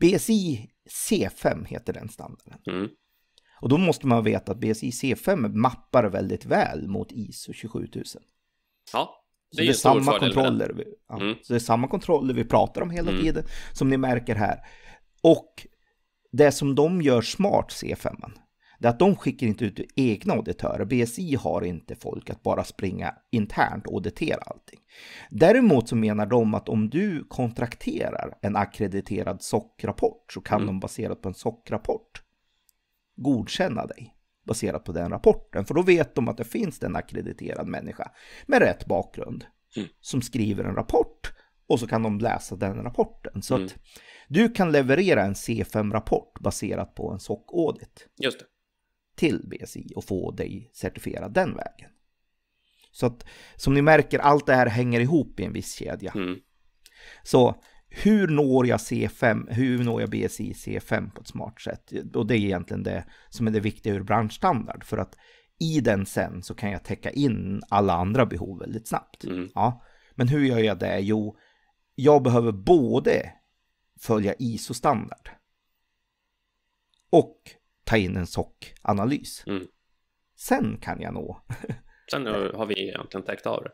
BSI C5 heter den standarden. Mm. Och då måste man veta att BSI C5 mappar väldigt väl mot ISO 27000. Ja, det är, det är samma kontroller. Vi, ja, mm. Så det är samma kontroller vi pratar om hela mm. tiden som ni märker här. Och det som de gör smart C5, det är att de skickar inte ut egna auditörer. BSI har inte folk att bara springa internt och auditera allting. Däremot så menar de att om du kontrakterar en akkrediterad SOC-rapport så kan mm. de baserat på en SOC-rapport godkänna dig baserat på den rapporten. För då vet de att det finns en akkrediterad människa med rätt bakgrund mm. som skriver en rapport och så kan de läsa den rapporten. Så mm. att du kan leverera en C5-rapport baserat på en SOC-audit. Just det till BSI och få dig certifierad den vägen. Så att som ni märker, allt det här hänger ihop i en viss kedja. Mm. Så hur når jag C5, hur når jag BSI C5 på ett smart sätt? Och det är egentligen det som är det viktiga ur branschstandard för att i den sen så kan jag täcka in alla andra behov väldigt snabbt. Mm. Ja. Men hur gör jag det? Jo, jag behöver både följa ISO-standard och ta in en sockanalys. Mm. Sen kan jag nå. Sen har vi egentligen täckt av det.